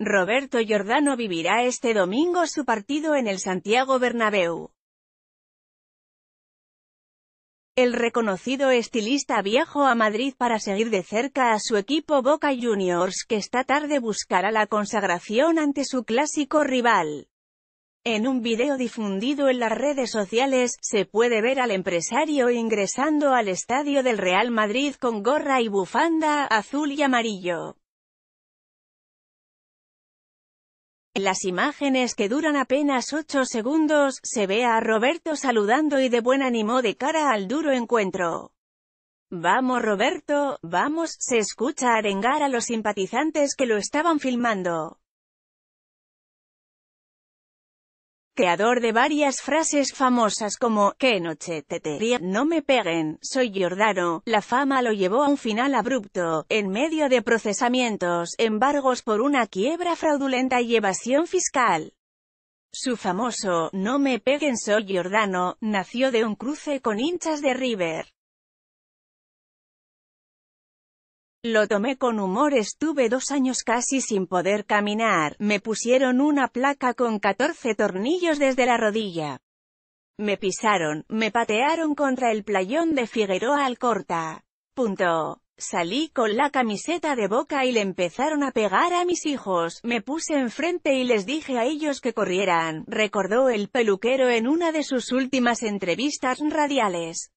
Roberto Giordano vivirá este domingo su partido en el Santiago Bernabéu. El reconocido estilista viajó a Madrid para seguir de cerca a su equipo Boca Juniors que esta tarde buscará la consagración ante su clásico rival. En un video difundido en las redes sociales, se puede ver al empresario ingresando al estadio del Real Madrid con gorra y bufanda, azul y amarillo. En las imágenes que duran apenas 8 segundos, se ve a Roberto saludando y de buen ánimo de cara al duro encuentro. Vamos Roberto, vamos, se escucha arengar a los simpatizantes que lo estaban filmando. creador de varias frases famosas como «Qué noche, tetería, no me peguen, soy Giordano». La fama lo llevó a un final abrupto, en medio de procesamientos, embargos por una quiebra fraudulenta y evasión fiscal. Su famoso «No me peguen soy Giordano» nació de un cruce con hinchas de River. Lo tomé con humor, estuve dos años casi sin poder caminar, me pusieron una placa con catorce tornillos desde la rodilla. Me pisaron, me patearon contra el playón de Figueroa Alcorta. Punto. Salí con la camiseta de boca y le empezaron a pegar a mis hijos, me puse enfrente y les dije a ellos que corrieran, recordó el peluquero en una de sus últimas entrevistas radiales.